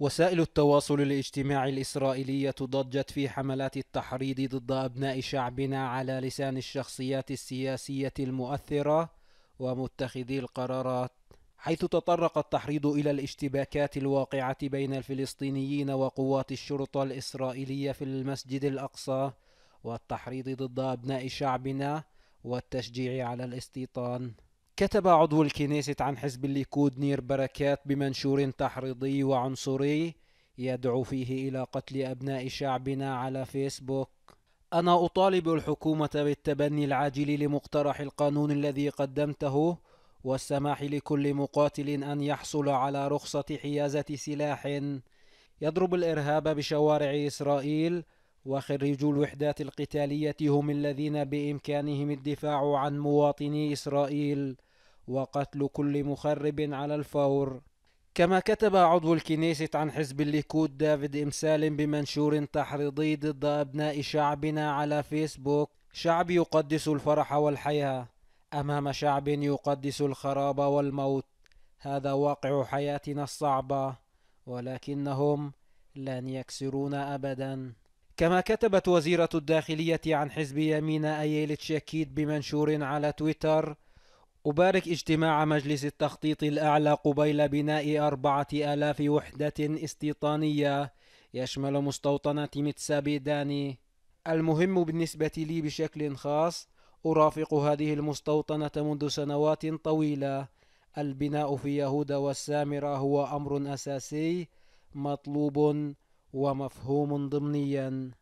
وسائل التواصل الاجتماعي الإسرائيلية ضجت في حملات التحريض ضد أبناء شعبنا على لسان الشخصيات السياسية المؤثرة ومتخذي القرارات حيث تطرق التحريض إلى الاشتباكات الواقعة بين الفلسطينيين وقوات الشرطة الإسرائيلية في المسجد الأقصى والتحريض ضد أبناء شعبنا والتشجيع على الاستيطان كتب عضو الكنيسة عن حزب الليكود نير بركات بمنشور تحريضي وعنصري يدعو فيه إلى قتل أبناء شعبنا على فيسبوك أنا أطالب الحكومة بالتبني العاجل لمقترح القانون الذي قدمته والسماح لكل مقاتل أن يحصل على رخصة حيازة سلاح يضرب الإرهاب بشوارع إسرائيل وخريجو الوحدات القتالية هم الذين بإمكانهم الدفاع عن مواطني إسرائيل وقتل كل مخرب على الفور كما كتب عضو الكنيسة عن حزب الليكود دافيد سالم بمنشور تحريضي ضد أبناء شعبنا على فيسبوك شعب يقدس الفرح والحياة أمام شعب يقدس الخراب والموت هذا واقع حياتنا الصعبة ولكنهم لن يكسرون أبدا كما كتبت وزيرة الداخلية عن حزب يمين أييل تشاكيد بمنشور على تويتر أبارك اجتماع مجلس التخطيط الأعلى قبيل بناء أربعة آلاف وحدة استيطانية يشمل مستوطنة متسابي داني المهم بالنسبة لي بشكل خاص أرافق هذه المستوطنة منذ سنوات طويلة البناء في يهودا والسامرة هو أمر أساسي مطلوب ومفهوم ضمنيا